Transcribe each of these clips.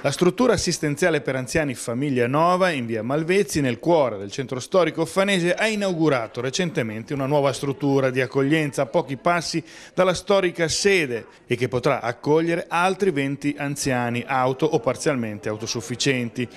La struttura assistenziale per anziani Famiglia Nova in via Malvezzi, nel cuore del centro storico fanese, ha inaugurato recentemente una nuova struttura di accoglienza a pochi passi dalla storica sede e che potrà accogliere altri 20 anziani auto o parzialmente autosufficienti.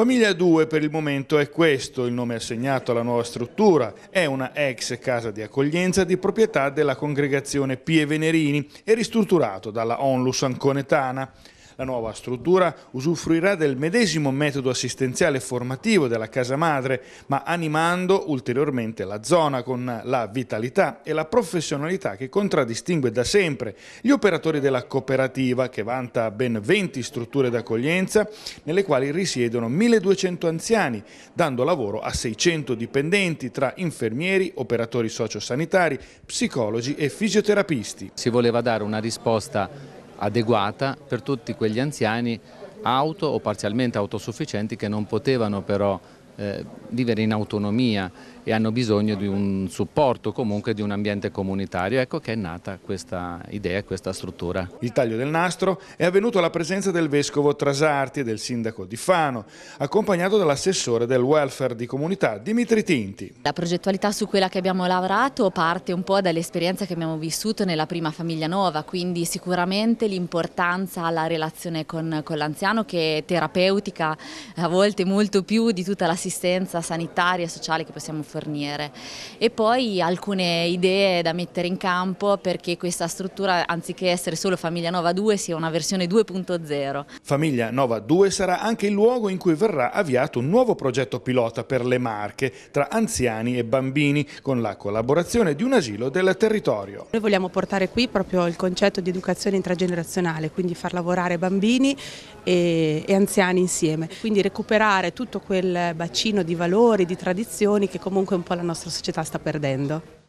Famiglia 2 per il momento è questo il nome assegnato alla nuova struttura, è una ex casa di accoglienza di proprietà della congregazione Pie Venerini e ristrutturato dalla Onlus Anconetana. La nuova struttura usufruirà del medesimo metodo assistenziale e formativo della casa madre, ma animando ulteriormente la zona con la vitalità e la professionalità che contraddistingue da sempre gli operatori della cooperativa che vanta ben 20 strutture d'accoglienza nelle quali risiedono 1200 anziani, dando lavoro a 600 dipendenti tra infermieri, operatori sociosanitari, psicologi e fisioterapisti. Si voleva dare una risposta adeguata per tutti quegli anziani auto o parzialmente autosufficienti che non potevano però eh, vivere in autonomia e hanno bisogno di un supporto comunque di un ambiente comunitario. Ecco che è nata questa idea, questa struttura. Il taglio del nastro è avvenuto alla presenza del vescovo Trasarti e del sindaco di Fano, accompagnato dall'assessore del welfare di comunità Dimitri Tinti. La progettualità su quella che abbiamo lavorato parte un po' dall'esperienza che abbiamo vissuto nella prima famiglia nuova, quindi sicuramente l'importanza alla relazione con, con l'anziano che è terapeutica a volte molto più di tutta la situazione assistenza sanitaria e sociale che possiamo fornire e poi alcune idee da mettere in campo perché questa struttura anziché essere solo Famiglia Nova 2 sia una versione 2.0. Famiglia Nova 2 sarà anche il luogo in cui verrà avviato un nuovo progetto pilota per le Marche tra anziani e bambini con la collaborazione di un asilo del territorio. Noi vogliamo portare qui proprio il concetto di educazione intragenerazionale, quindi far lavorare bambini e, e anziani insieme, quindi recuperare tutto quel bacino bacino di valori, di tradizioni che comunque un po' la nostra società sta perdendo.